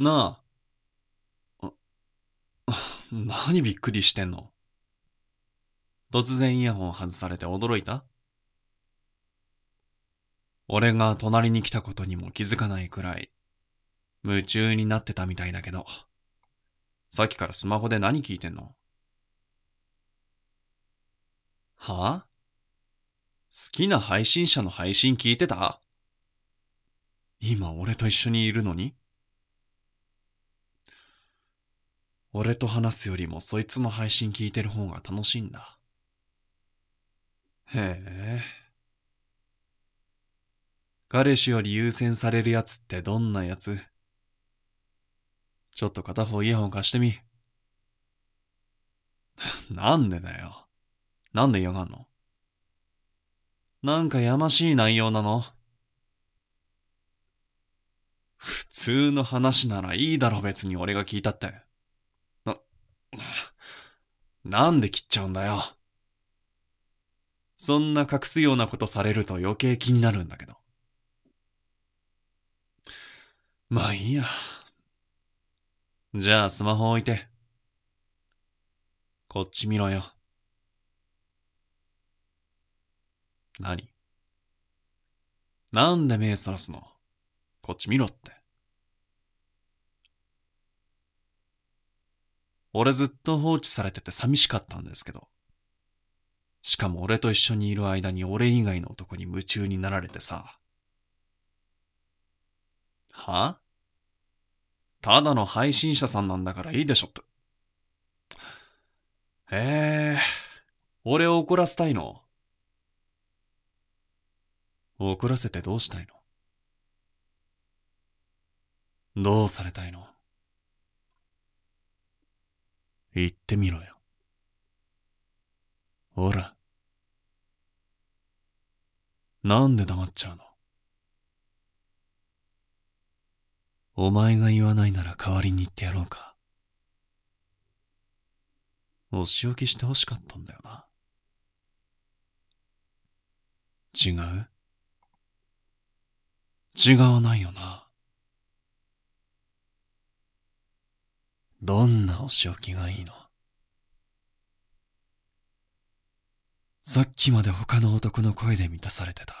なあ。何びっくりしてんの突然イヤホン外されて驚いた俺が隣に来たことにも気づかないくらい、夢中になってたみたいだけど、さっきからスマホで何聞いてんのはあ好きな配信者の配信聞いてた今俺と一緒にいるのに俺と話すよりもそいつの配信聞いてる方が楽しいんだ。へえ。彼氏より優先されるやつってどんなやつちょっと片方イヤホン貸してみ。なんでだよ。なんで嫌がんのなんかやましい内容なの普通の話ならいいだろ別に俺が聞いたって。なんで切っちゃうんだよ。そんな隠すようなことされると余計気になるんだけど。まあいいや。じゃあスマホ置いて。こっち見ろよ。何なんで目そらすのこっち見ろって。俺ずっと放置されてて寂しかったんですけど。しかも俺と一緒にいる間に俺以外の男に夢中になられてさ。はただの配信者さんなんだからいいでしょって。ええー、俺を怒らせたいの怒らせてどうしたいのどうされたいの言ってみろよ。ほら。なんで黙っちゃうのお前が言わないなら代わりに言ってやろうか。お仕置きしてほしかったんだよな。違う違わないよな。どんなお仕置きがいいのさっきまで他の男の声で満たされてた。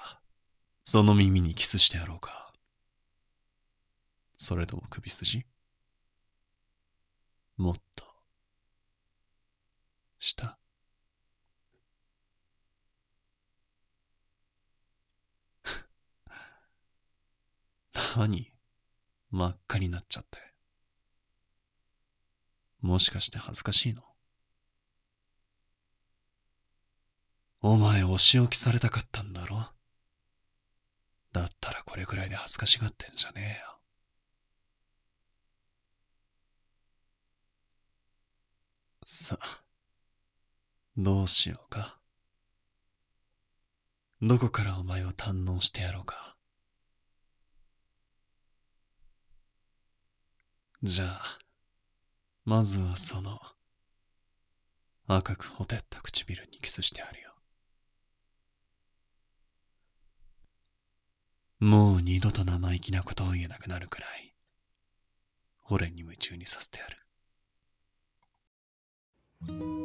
その耳にキスしてやろうか。それとも首筋もっと。下。何真っ赤になっちゃって。もしかして恥ずかしいのお前お仕置きされたかったんだろだったらこれくらいで恥ずかしがってんじゃねえよ。さあ、どうしようか。どこからお前を堪能してやろうか。じゃあ、まずはその赤くほてった唇にキスしてあるよもう二度と生意気なことを言えなくなるくらい俺に夢中にさせてやる